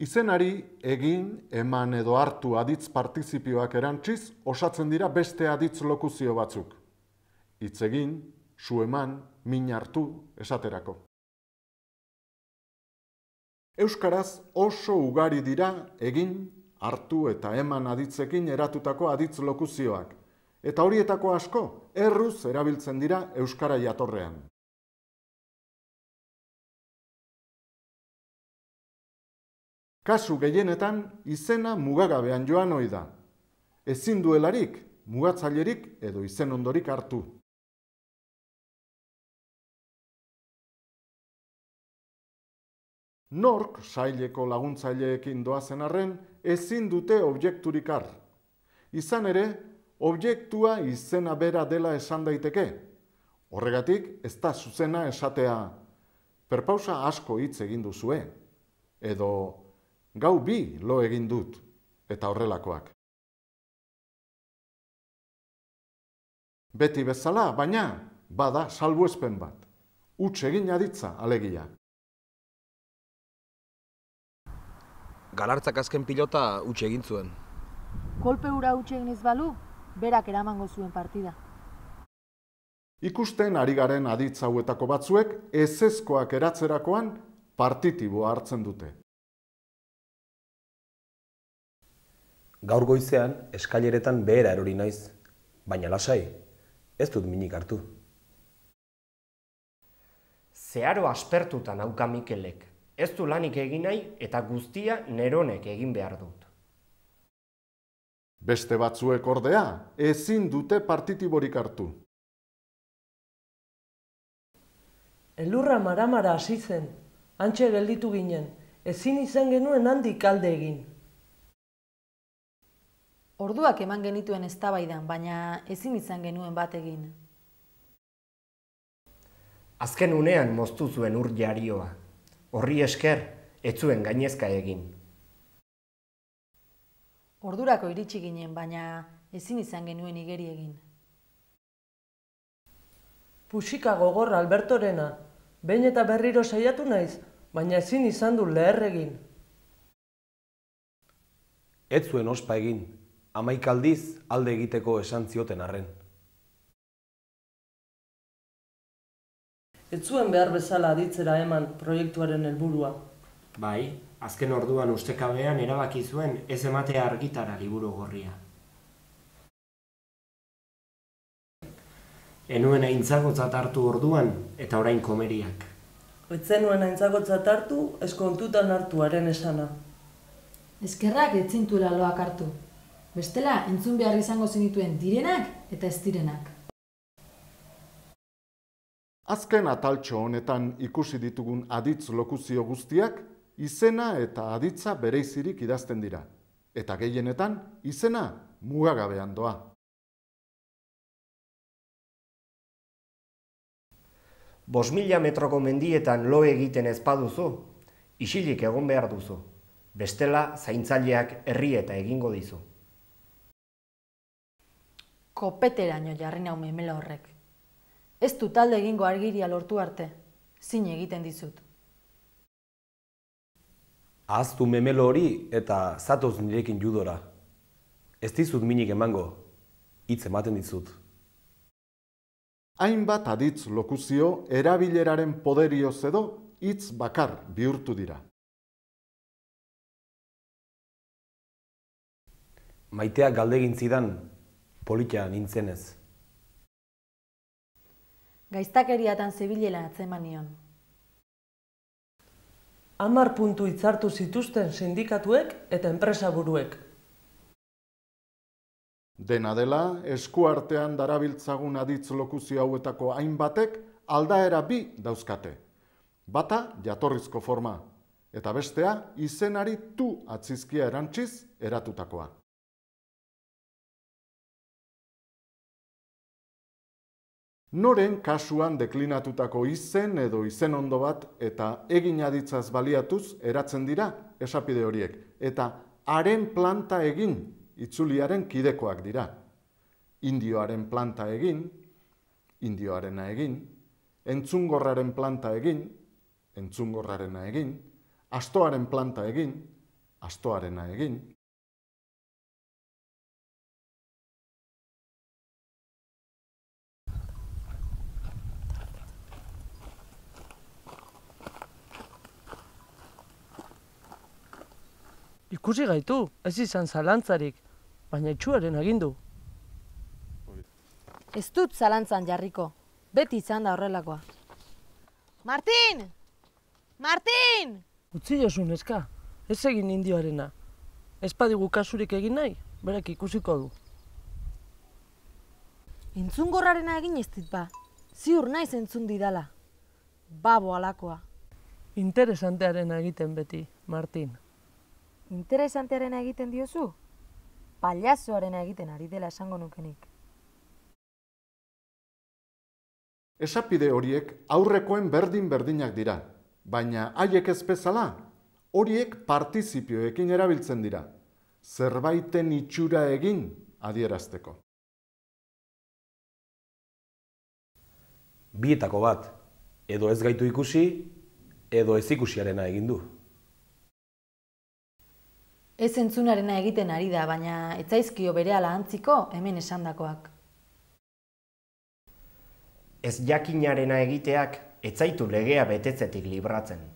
Izenari egin eman edo hartu aditz partizipioak erantziz osatzen dira beste aditz lokuzio batzuk. Itz egin, su eman, min hartu esaterako. Euskaraz oso ugari dira egin, hartu eta eman aditzekin eratutako aditz lokuzioak. Eta horietako asko, erruz erabiltzen dira Euskara jatorrean. kasu gehienetan izena mugagabean joan ohi da. Ezin duelarik, mugatzailerik edo izen ondorik hartu. Nork saileko laguntzaileekin doazen arren, ezin dute objekturik har. Izan ere, objektua izena bera dela esan daiteke. Horregatik, ez da zuzena esatea. Perpausa asko hitz egin duzue. Edo, gau bi lo egin dut, eta horrelakoak. Beti bezala, baina, bada salbuespen bat. Utse egin aditza, alegia. Galartzak azken pilota utxe egin zuen. Kolpe hura utxe egin balu, berak eramango zuen partida. Ikusten ari garen aditzauetako batzuek, ezkoak eratzerakoan partitibo hartzen dute. Gaur goizean, eskaileretan behera erori naiz, baina lasai, ez dut minik hartu. Zeharo aspertutan auka Mikelek, ez du lanik egin nahi eta guztia neronek egin behar dut. Beste batzuek ordea, ezin dute partitiborik hartu. Elurra maramara hasi zen, antxe gelditu ginen, ezin izan genuen handik alde egin. Orduak eman genituen eztabaidan, baina ezin izan genuen bat egin. Azken unean moztu zuen ur jarioa. Horri esker ez zuen gainezka egin. Ordurako iritsi ginen, baina ezin izan genuen igeri egin. Puxika gogor Albertorena, behin eta berriro saiatu naiz, baina ezin izan du leher egin. Ez zuen ospa egin, amaikaldiz aldiz alde egiteko esan zioten arren. Ez zuen behar bezala aditzera eman proiektuaren helburua. Bai, azken orduan ustekabean erabaki zuen ez ematea argitara liburu gorria. Enuen aintzagotzat hartu orduan eta orain komeriak. Etzen nuen aintzagotzat hartu, eskontutan hartuaren esana. Eskerrak etzintura loak hartu. Bestela, entzun behar izango zenituen direnak eta ez direnak. Azken ataltxo honetan ikusi ditugun aditz lokuzio guztiak, izena eta aditza bereizirik idazten dira. Eta gehienetan, izena mugagabean doa. Bos mila metroko mendietan lo egiten ezpaduzu, isilik egon behar duzu. Bestela, zaintzaileak herri eta egingo dizu kopeteraino jarri nahu memela horrek. Ez du talde egingo argiria lortu arte, zin egiten dizut. Aztu memelo hori eta zatoz nirekin judora. Ez dizut minik emango, hitz ematen dizut. Hainbat aditz lokuzio erabileraren poderioz edo hitz bakar bihurtu dira. Maiteak galdegin zidan, polita nintzenez. Gaiztakeriatan zebilela atzeman nion. Amar puntu itzartu zituzten sindikatuek eta enpresa buruek. Dena dela, eskuartean darabiltzagun aditz lokuzio hauetako hainbatek aldaera bi dauzkate. Bata jatorrizko forma, eta bestea izenari tu atzizkia erantziz eratutakoa. Noren kasuan deklinatutako izen edo izen ondo bat eta egin aditzaz baliatuz eratzen dira esapide horiek. Eta haren planta egin itzuliaren kidekoak dira. Indioaren planta egin, indioarena egin, entzungorraren planta egin, entzungorrarena egin, astoaren planta egin, astoarena egin. Ikusi gaitu, ez izan zalantzarik, baina itxuaren agindu. Ez dut zalantzan jarriko, beti izan da horrelakoa. Martin! Martin! Utsi jasun ez egin indioarena. Ez padigu kasurik egin nahi, berak ikusiko du. Entzun gorrarena egin ez dit ba, ziur naiz entzun didala. Babo alakoa. Interesantearen egiten beti, Martin interesantearen egiten diozu? Palazoaren egiten ari dela esango nukenik. Esapide horiek aurrekoen berdin-berdinak dira, baina haiek ez bezala, horiek partizipioekin erabiltzen dira, zerbaiten itxura egin adierazteko. Bietako bat, edo ez gaitu ikusi, edo ez ikusiarena egin du. Ez entzunarena egiten ari da, baina etzaizkio bere ala antziko hemen esandakoak. Ez jakinarena egiteak etzaitu legea betetzetik libratzen.